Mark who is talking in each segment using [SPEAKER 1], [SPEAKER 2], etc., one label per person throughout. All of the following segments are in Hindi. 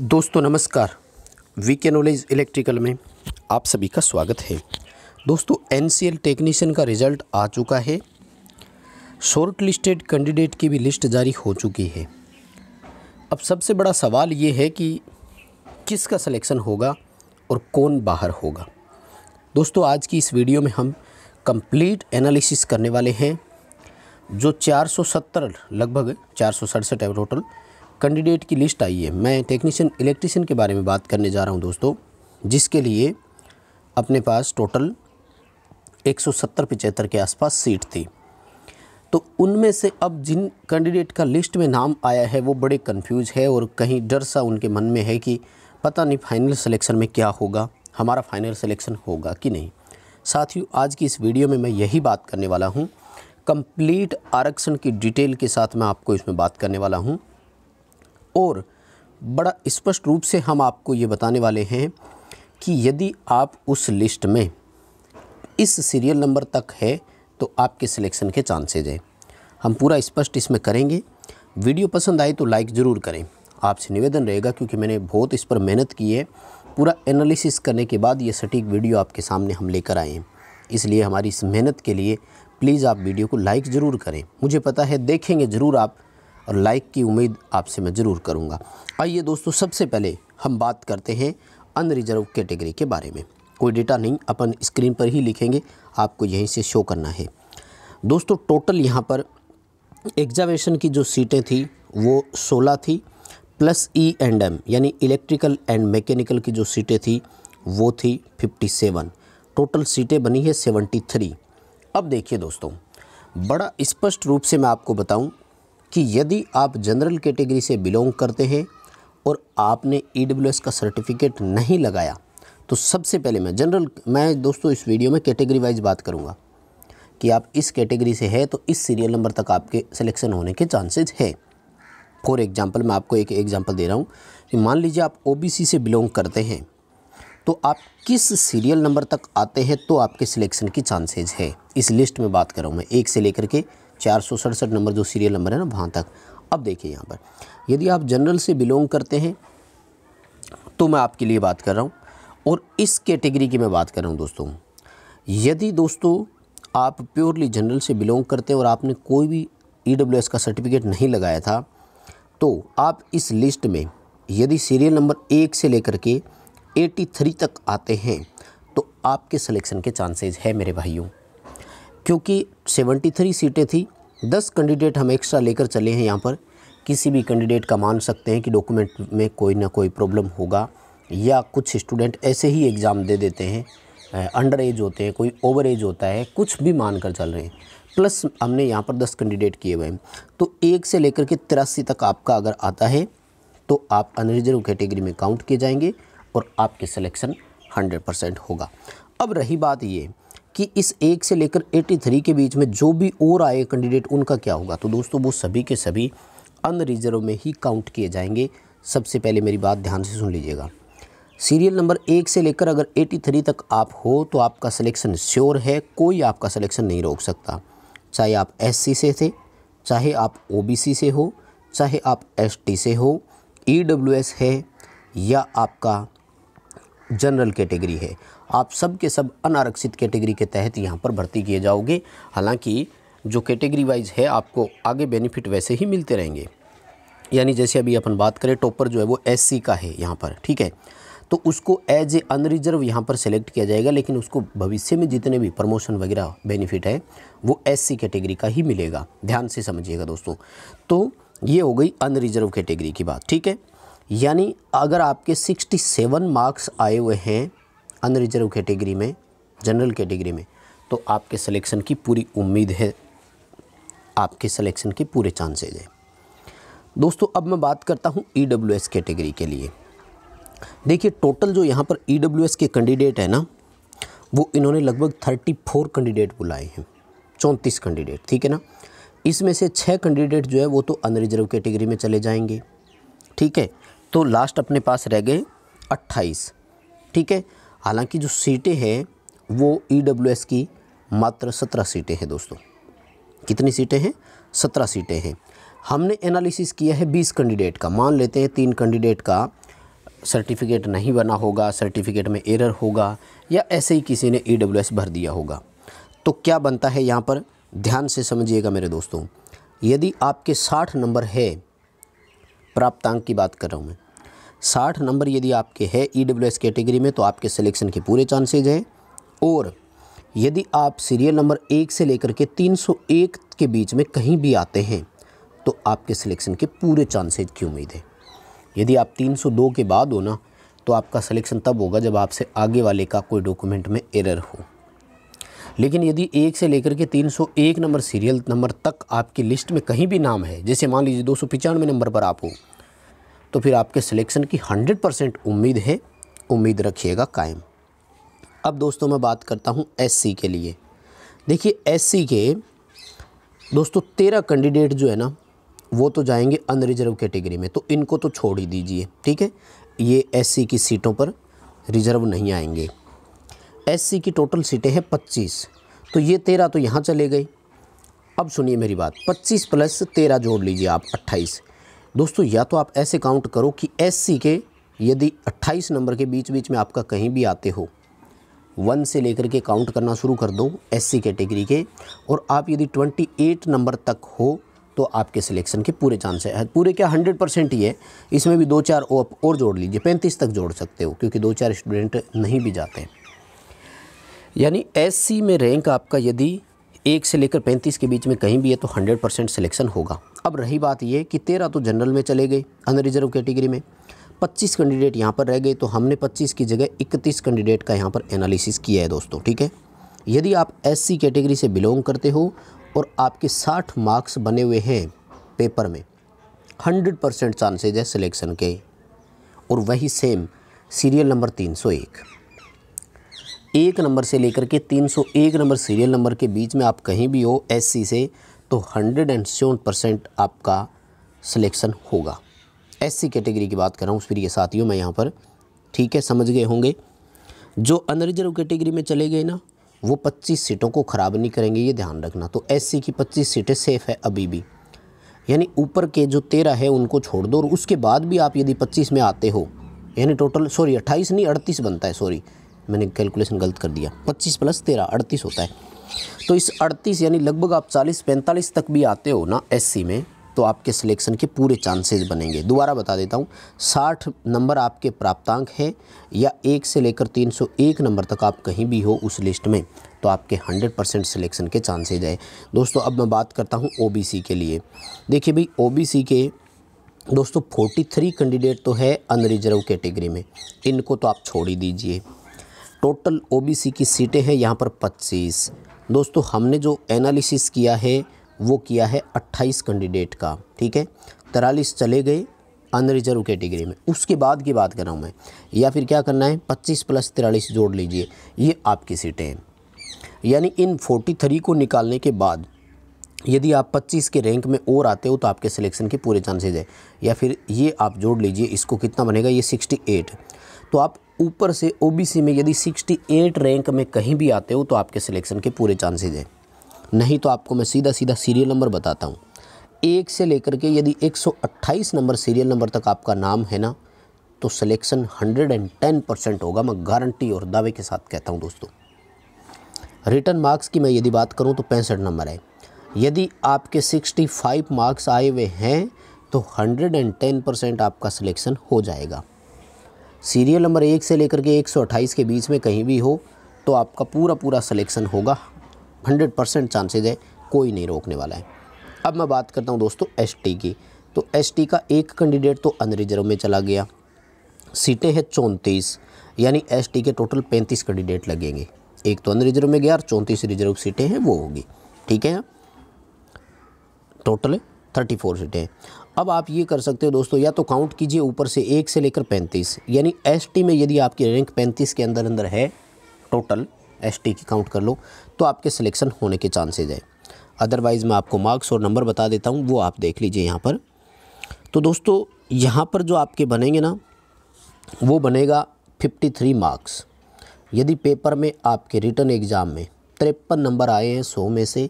[SPEAKER 1] दोस्तों नमस्कार वी के नॉलेज इलेक्ट्रिकल में आप सभी का स्वागत है दोस्तों एन टेक्नीशियन का रिजल्ट आ चुका है शॉर्ट लिस्टेड कैंडिडेट की भी लिस्ट जारी हो चुकी है अब सबसे बड़ा सवाल ये है कि किसका सिलेक्शन होगा और कौन बाहर होगा दोस्तों आज की इस वीडियो में हम कंप्लीट एनालिसिस करने वाले हैं जो 470 लगभग चार सौ टोटल कैंडिडेट की लिस्ट आई है मैं टेक्नीशियन इलेक्ट्रिशियन के बारे में बात करने जा रहा हूँ दोस्तों जिसके लिए अपने पास टोटल एक पचहत्तर के आसपास सीट थी तो उनमें से अब जिन कैंडिडेट का लिस्ट में नाम आया है वो बड़े कंफ्यूज है और कहीं डर सा उनके मन में है कि पता नहीं फाइनल सिलेक्शन में क्या होगा हमारा फाइनल सिलेक्शन होगा कि नहीं साथियों आज की इस वीडियो में मैं यही बात करने वाला हूँ कंप्लीट आरक्षण की डिटेल के साथ मैं आपको इसमें बात करने वाला हूँ और बड़ा स्पष्ट रूप से हम आपको ये बताने वाले हैं कि यदि आप उस लिस्ट में इस सीरियल नंबर तक है तो आपके सिलेक्शन के चांसेज हैं हम पूरा स्पष्ट इस इसमें करेंगे वीडियो पसंद आए तो लाइक ज़रूर करें आपसे निवेदन रहेगा क्योंकि मैंने बहुत इस पर मेहनत की है पूरा एनालिसिस करने के बाद ये सटीक वीडियो आपके सामने हम लेकर आए हैं इसलिए हमारी इस मेहनत के लिए प्लीज़ आप वीडियो को लाइक ज़रूर करें मुझे पता है देखेंगे ज़रूर आप और लाइक की उम्मीद आपसे मैं ज़रूर करूँगा आइए दोस्तों सबसे पहले हम बात करते हैं अनरिजर्व कैटेगरी के बारे में कोई डेटा नहीं अपन स्क्रीन पर ही लिखेंगे आपको यहीं से शो करना है दोस्तों टोटल यहाँ पर एग्जामेशन की जो सीटें थी वो 16 थी प्लस ई एंड एम यानी इलेक्ट्रिकल एंड मैकेनिकल की जो सीटें थी वो थी 57 टोटल सीटें बनी है 73 अब देखिए दोस्तों बड़ा स्पष्ट रूप से मैं आपको बताऊं कि यदि आप जनरल कैटेगरी से बिलोंग करते हैं और आपने ई e का सर्टिफिकेट नहीं लगाया तो सबसे पहले मैं जनरल मैं दोस्तों इस वीडियो में कैटेगरी वाइज बात करूँगा कि आप इस कैटेगरी से है तो इस सीरियल नंबर तक आपके सिलेक्शन होने के चांसेज हैं फॉर एग्ज़ाम्पल मैं आपको एक एग्ज़ाम्पल दे रहा हूँ कि मान लीजिए आप ओ से बिलोंग करते हैं तो आप किस सीरियल नंबर तक आते हैं तो आपके सिलेक्शन की चांसेज है इस लिस्ट में बात करूँ मैं एक से लेकर के चार सौ सड़सठ नंबर जो सीरियल नंबर है ना वहाँ तक अब देखिए यहाँ पर यदि आप जनरल से बिलोंग करते हैं तो मैं आपके लिए बात कर रहा हूँ और इस कैटेगरी की मैं बात कर रहा हूँ दोस्तों यदि दोस्तों आप प्योरली जनरल से बिलोंग करते हैं और आपने कोई भी ई e का सर्टिफिकेट नहीं लगाया था तो आप इस लिस्ट में यदि सीरियल नंबर एक से लेकर के 83 तक आते हैं तो आपके सिलेक्शन के चांसेस है मेरे भाइयों क्योंकि 73 सीटें थी 10 कैंडिडेट हम एक्स्ट्रा लेकर चले हैं यहाँ पर किसी भी कैंडिडेट का मान सकते हैं कि डॉक्यूमेंट में कोई ना कोई प्रॉब्लम होगा या कुछ स्टूडेंट ऐसे ही एग्ज़ाम दे देते हैं अंडर एज होते हैं कोई ओवर एज होता है कुछ भी मान कर चल रहे हैं प्लस हमने यहाँ पर दस कैंडिडेट किए हुए हैं तो एक से लेकर के तिरासी तक आपका अगर आता है तो आप अनरिजर्व कैटेगरी में काउंट किए जाएंगे और आपके सिलेक्शन हंड्रेड परसेंट होगा अब रही बात ये कि इस एक से लेकर एटी थ्री के बीच में जो भी और आए कैंडिडेट उनका क्या होगा तो दोस्तों वो सभी के सभी अनरिजर्व में ही काउंट किए जाएंगे सबसे पहले मेरी बात ध्यान से सुन लीजिएगा सीरियल नंबर एक से लेकर अगर एटी थ्री तक आप हो तो आपका सिलेक्शन श्योर है कोई आपका सिलेक्शन नहीं रोक सकता चाहे आप एस से थे चाहे आप ओ से हो चाहे आप एस से हो ई e है या आपका जनरल कैटेगरी है आप सब के सब अनारक्षित कैटेगरी के तहत यहाँ पर भर्ती किए जाओगे हालांकि जो कैटेगरी वाइज है आपको आगे बेनिफिट वैसे ही मिलते रहेंगे यानी जैसे अभी अपन बात करें टॉपर जो है वो एस का है यहाँ पर ठीक है तो उसको एज ए अनरिजर्व यहाँ पर सेलेक्ट किया जाएगा लेकिन उसको भविष्य में जितने भी प्रमोशन वगैरह बेनिफिट है वो एस कैटेगरी का ही मिलेगा ध्यान से समझिएगा दोस्तों तो ये हो गई अनरिजर्व कैटेगरी की बात ठीक है यानी अगर आपके 67 मार्क्स आए हुए हैं अनरिजर्व कैटेगरी में जनरल कैटेगरी में तो आपके सिलेक्शन की पूरी उम्मीद है आपके सिलेक्शन के पूरे चांसेज हैं दोस्तों अब मैं बात करता हूँ ई e कैटेगरी के लिए देखिए टोटल जो यहाँ पर ई e के कैंडिडेट है ना वो इन्होंने लगभग थर्टी फोर कैंडिडेट बुलाए हैं चौंतीस कैंडिडेट ठीक है ना इसमें से छः कैंडिडेट जो है वो तो अनरिजर्व कैटेगरी में चले जाएंगे ठीक है तो लास्ट अपने पास रह गए अट्ठाईस ठीक है हालांकि जो सीटें हैं वो ई e की मात्र सत्रह सीटें हैं दोस्तों कितनी सीटें हैं सत्रह सीटें हैं हमने एनालिसिस किया है बीस कैंडिडेट का मान लेते हैं तीन कैंडिडेट का सर्टिफिकेट नहीं बना होगा सर्टिफिकेट में एरर होगा या ऐसे ही किसी ने ई e भर दिया होगा तो क्या बनता है यहाँ पर ध्यान से समझिएगा मेरे दोस्तों यदि आपके साठ नंबर है प्राप्तांक की बात कर रहा हूँ मैं साठ नंबर यदि आपके है ई डब्ल्यू एस कैटेगरी में तो आपके सिलेक्शन के पूरे चांसेज हैं और यदि आप सीरियल नंबर एक से लेकर के 301 के बीच में कहीं भी आते हैं तो आपके सिलेक्शन के पूरे चांसेज की उम्मीद है यदि आप 302 के बाद हो ना तो आपका सिलेक्शन तब होगा जब आपसे आगे वाले का कोई डॉक्यूमेंट में एरर हो लेकिन यदि एक से लेकर के 301 नंबर सीरियल नंबर तक आपकी लिस्ट में कहीं भी नाम है जैसे मान लीजिए दो नंबर पर आप हो तो फिर आपके सिलेक्शन की हंड्रेड परसेंट उम्मीद है उम्मीद रखिएगा कायम अब दोस्तों मैं बात करता हूँ एससी के लिए देखिए एससी के दोस्तों तेरह कैंडिडेट जो है ना वो तो जाएंगे अनरिजर्व कैटेगरी में तो इनको तो छोड़ ही दीजिए ठीक है ये एस की सीटों पर रिजर्व नहीं आएंगे एस की टोटल सीटें हैं पच्चीस तो ये तेरह तो यहाँ चले गए अब सुनिए मेरी बात पच्चीस प्लस तेरह जोड़ लीजिए आप अट्ठाईस दोस्तों या तो आप ऐसे काउंट करो कि एस के यदि 28 नंबर के बीच बीच में आपका कहीं भी आते हो वन से लेकर के काउंट करना शुरू कर दो एस कैटेगरी के और आप यदि 28 नंबर तक हो तो आपके सिलेक्शन के पूरे चांस है पूरे क्या हंड्रेड परसेंट ही है इसमें भी दो चार आप और जोड़ लीजिए पैंतीस तक जोड़ सकते हो क्योंकि दो चार स्टूडेंट नहीं भी जाते यानी एस में रैंक आपका यदि एक से लेकर पैंतीस के बीच में कहीं भी है तो हंड्रेड परसेंट सिलेक्शन होगा अब रही बात ये कि तेरह तो जनरल में चले गए अनरिजर्व कैटेगरी में पच्चीस कैंडिडेट यहाँ पर रह गए तो हमने पच्चीस की जगह इकतीस कैंडिडेट का यहाँ पर एनालिसिस किया है दोस्तों ठीक है यदि आप एस कैटेगरी से बिलोंग करते हो और आपके साठ मार्क्स बने हुए हैं पेपर में हंड्रेड परसेंट चांसेज है सिलेक्शन के और वही सेम सीरियल नंबर तीन सौ एक एक नंबर से लेकर के 301 नंबर सीरियल नंबर के बीच में आप कहीं भी हो एससी से तो हंड्रेड एंड सेवन परसेंट आपका सिलेक्शन होगा एससी कैटेगरी की बात कर रहा हूँ फिर ये साथियों मैं यहाँ पर ठीक है समझ गए होंगे जो अनरिजर्व कैटेगरी में चले गए ना वो पच्चीस सीटों को ख़राब नहीं करेंगे ये ध्यान रखना तो एस की पच्चीस सीटें सेफ़ है अभी भी यानी ऊपर के जो तेरह है उनको छोड़ दो और उसके बाद भी आप यदि पच्चीस में आते हो यानी टोटल सॉरी अट्ठाईस नहीं अड़तीस बनता है सॉरी मैंने कैलकुलेशन गलत कर दिया पच्चीस प्लस तेरह अड़तीस होता है तो इस अड़तीस यानी लगभग आप चालीस पैंतालीस तक भी आते हो ना एससी में तो आपके सिलेक्शन के पूरे चांसेस बनेंगे दोबारा बता देता हूँ साठ नंबर आपके प्राप्तांक है या एक से लेकर तीन सौ एक नंबर तक आप कहीं भी हो उस लिस्ट में तो आपके हंड्रेड परसेंट सिलेक्शन के चांसेज है दोस्तों अब मैं बात करता हूँ ओबीसी के लिए देखिए भाई ओबीसी के दोस्तों 43 कैंडिडेट तो है अनरिजर्व कैटेगरी में इनको तो आप छोड़ ही दीजिए टोटल ओबीसी की सीटें हैं यहाँ पर 25 दोस्तों हमने जो एनालिसिस किया है वो किया है 28 कैंडिडेट का ठीक है तिरालीस चले गए अनरिजर्व कैटेगरी में उसके बाद की बात कर रहा हूँ मैं या फिर क्या करना है 25 प्लस तिरालीस जोड़ लीजिए ये आपकी सीटें हैं यानी इन 43 को निकालने के बाद यदि आप 25 के रैंक में और आते हो तो आपके सिलेक्शन के पूरे चांसेज है या फिर ये आप जोड़ लीजिए इसको कितना बनेगा ये 68 तो आप ऊपर से ओबीसी में यदि 68 रैंक में कहीं भी आते हो तो आपके सिलेक्शन के पूरे चांसेज हैं नहीं तो आपको मैं सीधा सीधा सीरियल नंबर बताता हूँ एक से लेकर के यदि 128 नंबर सीरियल नंबर तक आपका नाम है ना तो सिलेक्शन 110 परसेंट होगा मैं गारंटी और दावे के साथ कहता हूँ दोस्तों रिटर्न मार्क्स की मैं यदि बात करूँ तो पैंसठ नंबर है यदि आपके 65 मार्क्स आए हुए हैं तो 110 परसेंट आपका सिलेक्शन हो जाएगा सीरियल नंबर एक से लेकर के 128 के बीच में कहीं भी हो तो आपका पूरा पूरा सिलेक्शन होगा 100 परसेंट चांसेज है कोई नहीं रोकने वाला है अब मैं बात करता हूँ दोस्तों एस की तो एस का एक कैंडिडेट तो रिजर्व में चला गया सीटें हैं चौंतीस यानी एस के टोटल पैंतीस कैंडिडेट लगेंगे एक तो रिजर्व में गया और चौंतीस रिजर्व सीटें हैं वो होगी ठीक है टोटल है थर्टी फोर सीटें अब आप ये कर सकते हो दोस्तों या तो काउंट कीजिए ऊपर से एक से लेकर पैंतीस यानी एसटी में यदि आपकी रैंक पैंतीस के अंदर अंदर है टोटल एसटी की काउंट कर लो तो आपके सिलेक्शन होने के चांसेज हैं अदरवाइज़ मैं आपको मार्क्स और नंबर बता देता हूँ वो आप देख लीजिए यहाँ पर तो दोस्तों यहाँ पर जो आपके बनेंगे ना वो बनेगा फिफ्टी थ्री मार्क्स यदि पेपर में आपके रिटर्न एग्ज़ाम में तिरपन नंबर आए हैं सौ में से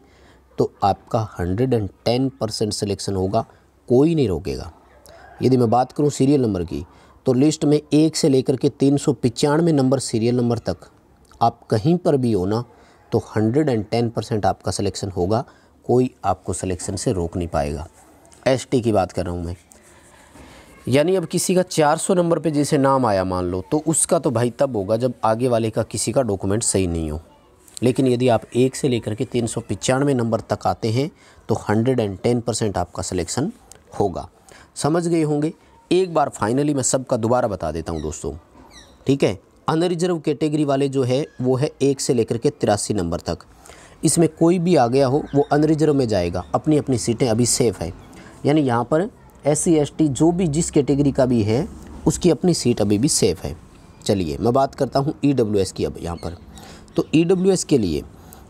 [SPEAKER 1] तो आपका 110 परसेंट सिलेक्शन होगा कोई नहीं रोकेगा यदि मैं बात करूं सीरियल नंबर की तो लिस्ट में एक से लेकर के तीन सौ पचानवे नंबर सीरियल नंबर तक आप कहीं पर भी हो ना तो 110 परसेंट आपका सिलेक्शन होगा कोई आपको सिलेक्शन से रोक नहीं पाएगा एस की बात कर रहा हूँ मैं यानी अब किसी का 400 नंबर पे जैसे नाम आया मान लो तो उसका तो भाई तब होगा जब आगे वाले का किसी का डॉक्यूमेंट सही नहीं हो लेकिन यदि आप एक से लेकर के तीन सौ पचानवे नंबर तक आते हैं तो हंड्रेड एंड टेन परसेंट आपका सिलेक्शन होगा समझ गए होंगे एक बार फाइनली मैं सबका दोबारा बता देता हूँ दोस्तों ठीक है अनरिजर्व कैटेगरी वाले जो है वो है एक से लेकर के तिरासी नंबर तक इसमें कोई भी आ गया हो वो अनरिजर्व में जाएगा अपनी अपनी सीटें अभी सेफ़ है यानी यहाँ पर एस सी जो भी जिस कैटेगरी का भी है उसकी अपनी सीट अभी भी सेफ़ है चलिए मैं बात करता हूँ ई e की अब यहाँ पर तो ई e के लिए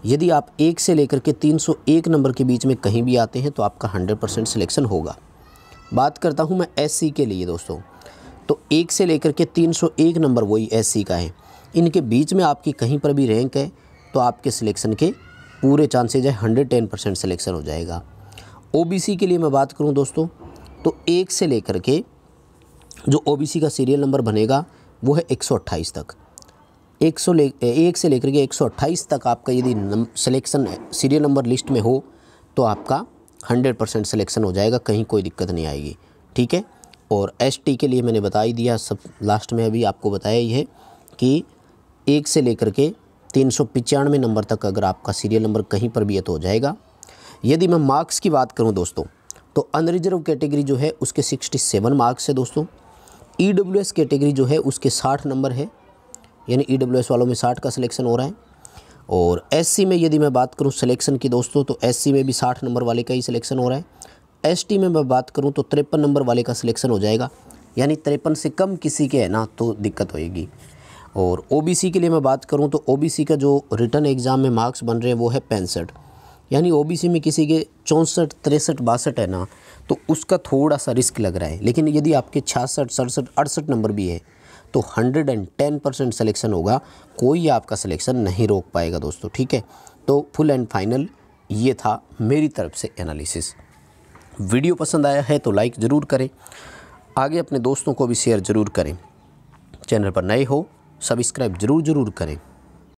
[SPEAKER 1] यदि आप एक से लेकर के 301 नंबर के बीच में कहीं भी आते हैं तो आपका 100 परसेंट सिलेक्शन होगा बात करता हूं मैं एस के लिए दोस्तों तो एक से लेकर के 301 नंबर वही एस का है इनके बीच में आपकी कहीं पर भी रैंक है तो आपके सिलेक्शन के पूरे चांसेज है हंड्रेड टेन परसेंट सिलेक्शन हो जाएगा ओ के लिए मैं बात करूँ दोस्तों तो एक से लेकर के जो ओ का सीरियल नंबर बनेगा वो है एक तक एक सौ ले एक से लेकर के एक सौ अट्ठाईस तक आपका यदि सिलेक्शन सीरियल नंबर लिस्ट में हो तो आपका हंड्रेड परसेंट सिलेक्शन हो जाएगा कहीं कोई दिक्कत नहीं आएगी ठीक है और एस के लिए मैंने बता ही दिया सब लास्ट में अभी आपको बताया ही है कि एक से लेकर के तीन सौ पचानवे नंबर तक अगर आपका सीरियल नंबर कहीं पर भी है तो हो जाएगा यदि मैं मार्क्स की बात करूँ दोस्तों तो अनरिजर्व कैटेगरी जो है उसके सिक्सटी सेवन मार्क्स है दोस्तों ई डब्ल्यू एस कैटेगरी जो है उसके साठ नंबर है यानी ई e वालों में साठ का सिलेक्शन हो रहा है और एस में यदि मैं बात करूँ सिलेक्शन की दोस्तों तो एस में भी साठ नंबर वाले का ही सिलेक्शन हो रहा है एस में मैं बात करूँ तो तिरपन नंबर वाले का सिलेक्शन हो जाएगा यानी तिरपन से कम किसी के है ना तो दिक्कत होएगी और ओबीसी के लिए मैं बात करूँ तो ओबीसी का जो रिटर्न एग्ज़ाम में मार्क्स बन रहे हैं वो है पैंसठ यानी ओबीसी में किसी के चौंसठ तिरसठ बासठ है ना तो उसका थोड़ा सा रिस्क लग रहा है लेकिन यदि आपके छियासठ सड़सठ अड़सठ नंबर भी है तो 110 परसेंट सलेक्शन होगा कोई आपका सलेक्शन नहीं रोक पाएगा दोस्तों ठीक है तो फुल एंड फाइनल ये था मेरी तरफ से एनालिसिस वीडियो पसंद आया है तो लाइक ज़रूर करें आगे अपने दोस्तों को भी शेयर ज़रूर करें चैनल पर नए हो सब्सक्राइब ज़रूर ज़रूर करें